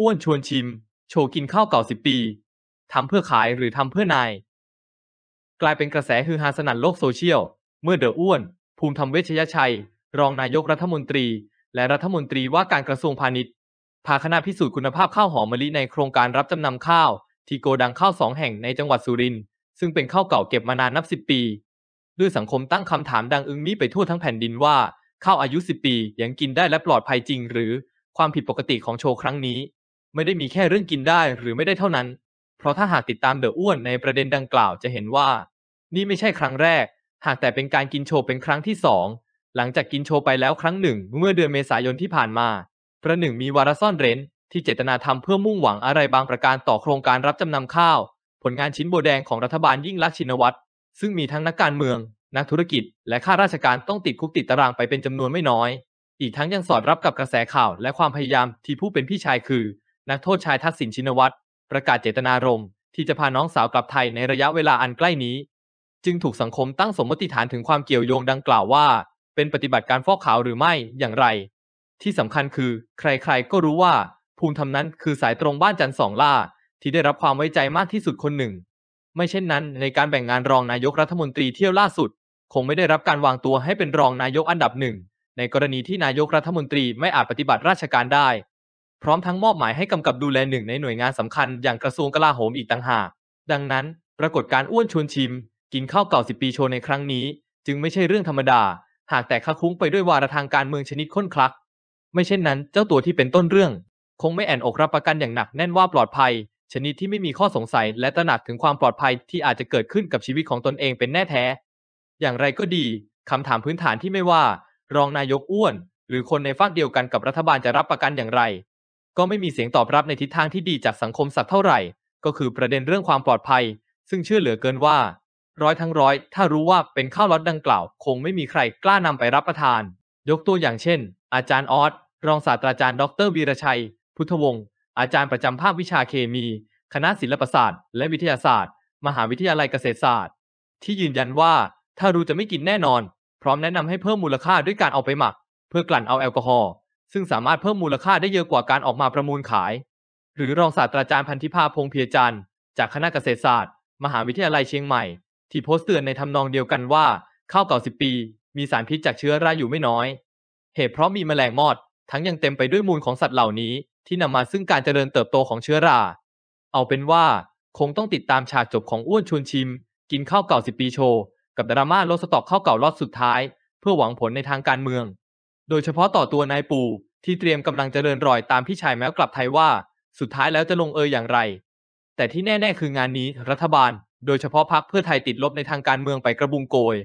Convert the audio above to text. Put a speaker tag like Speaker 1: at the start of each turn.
Speaker 1: อ้วนชวนชิม โชว์กินข้าวเก่าสิบปีทำเพื่อขายหรือทำเพื่อนาย กลายเป็นกระแสฮือฮาสนั่นโลกโซเชียล เมื่อเดออ้วน ภูมิธรรมเวชยชัย รองนายกรัฐมนตรี และรัฐมนตรีว่าการกระทรวงพาณิชย์พาคณะพิสูจน์คุณภาพข้าวหอมมะลิในโครงการรับจำนำข้าว ที่โกดังข้าวสองแห่งในจังหวัดสุรินทร์ซึ่งเป็นข้าวเก่าเก็บมานานนับสิบปีด้วยสังคมตั้งคำถามดังอึ้งมีไปทั่วทั้งแผ่นดินว่าข้าวอายุสิบปียังกินได้และปลอดภัยจริง หรือความผิดปกติของโชว์ครั้งนี้ไม่ได้มีแค่เรื่องกินได้หรือไม่ได้เท่านั้น เพราะถ้าหากติดตามเดอะอ้วนในประเด็นดังกล่าวจะเห็นว่า นี่ไม่ใช่ครั้งแรก หากแต่เป็นการกินโชว์เป็นครั้งที่สองหลังจากกินโชว์ไปแล้วครั้งหนึ่ง เมื่อเดือนเมษายนที่ผ่านมา ประหนึ่งมีวาระซ่อนเร้นที่เจตนาทำเพื่อมุ่งหวังอะไรบางประการต่อโครงการรับจำนำข้าว ผลงานชิ้นโบแดงของรัฐบาลยิ่งลักษณ์ชินวัตร ซึ่งมีทั้งนักการเมือง นักธุรกิจ และข้าราชการต้องติดคุกติดตารางไปเป็นจำนวนไม่น้อย อีกทั้งยังสอดรับกับกระแสข่าวและความพยายามที่ผู้เป็นพี่ชายคือนักโทษชายทักษิณชินวัตร ประกาศเจตนารมณ์ที่จะพาน้องสาวกลับไทยในระยะเวลาอันใกล้นี้ จึงถูกสังคมตั้งสมมติฐานถึงความเกี่ยวโยงดังกล่าวว่า เป็นปฏิบัติการฟอกขาวหรือไม่อย่างไร ที่สำคัญคือ ใครๆ ก็รู้ว่าภูมิธรรมนั้นคือสายตรงบ้านจันทร์สองล่า ที่ได้รับความไว้ใจมากที่สุดคนหนึ่ง ไม่เช่นนั้นในการแบ่งงานรองนายกรัฐมนตรีเที่ยวล่าสุด คงไม่ได้รับการวางตัวให้เป็นรองนายกอันดับหนึ่งในกรณีที่นายกรัฐมนตรีไม่อาจปฏิบัติราชการได้พร้อมทั้งมอบหมายให้กำกับดูแลหนึ่งในหน่วยงานสำคัญอย่างกระทรวงกลาโหมอีกต่างหาก ดังนั้นปรากฏการอ้วนชวนชิม กินข้าวเก่าสิปีโชว์ในครั้งนี้ จึงไม่ใช่เรื่องธรรมดา หากแต่คคุ้งไปด้วยวาระทางการเมืองชนิดข้นคลัก ไม่เช่นนั้นเจ้าตัวที่เป็นต้นเรื่อง คงไม่แอนอกรับประกันอย่างหนักแน่นว่าปลอดภัย ชนิดที่ไม่มีข้อสงสัย และตระหนักถึงความปลอดภัยที่อาจจะเกิดขึ้นกับชีวิตของตนเองเป็นแน่แท้ อย่างไรก็ดีคำถามพื้นฐานที่ไม่ว่า รองนายกอ้วน หรือคนในฝากเดียวกันกับรัฐบาลจะรับประกันอย่างไรก็ไม่มีเสียงตอบรับในทิศทางที่ดีจากสังคมสัตว์เท่าไหร่ ก็คือประเด็นเรื่องความปลอดภัย ซึ่งเชื่อเหลือเกินว่า ร้อยทั้งร้อย ถ้ารู้ว่าเป็นข้าวล็อตดังกล่าว คงไม่มีใครกล้านำไปรับประทาน ยกตัวอย่างเช่น อาจารย์ออสรองศาสตราจารย์ดร วีรชัย พุทธวงศ์อาจารย์ประจำภาควิชาเคมี คณะศิลปศาสตร์ และวิทยาศาสตร์ มหาวิทยาลัยเกษตรศาสตร์ ที่ยืนยันว่า ถ้ารู้จะไม่กินแน่นอน พร้อมแนะนำให้เพิ่มมูลค่าด้วยการเอาไปหมัก เพื่อกลั่นเอาแอลกอฮอล์ซึ่งสามารถเพิ่มมูลค่าได้เยอะกว่าการออกมาประมูลขาย หรือรองศาสตราจารย์พันธิภาพงเพียจันทร์จากคณะเกษตรศาสตร์ มหาวิทยาลัยเชียงใหม่ ที่โพสต์เตือนในทำนองเดียวกันว่าข้าวเก่าสิบปี มีสารพิษจากเชื้อราอยู่ไม่น้อย เหตุเพราะมีแมลงมอด ทั้งยังเต็มไปด้วยมูลของสัตว์เหล่านี้ ที่นำมาซึ่งการเจริญเติบโตของเชื้อรา เอาเป็นว่าคงต้องติดตามฉากจบของอ้วนชวนชิม กินข้าวเก่าสิบปีโชว์กับดราม่าลดสต็อกข้าวเก่ารอบสุดท้าย เพื่อหวังผลในทางการเมืองโดยเฉพาะต่อตัวนายปู่ที่เตรียมกำลังจะเดินรอยตามพี่ชายแม้วกลับไทยว่า สุดท้ายแล้วจะลงเอยอย่างไร แต่ที่แน่ๆคืองานนี้ รัฐบาลโดยเฉพาะพรรคเพื่อไทยติดลบในทางการเมืองไปกระบุงโกย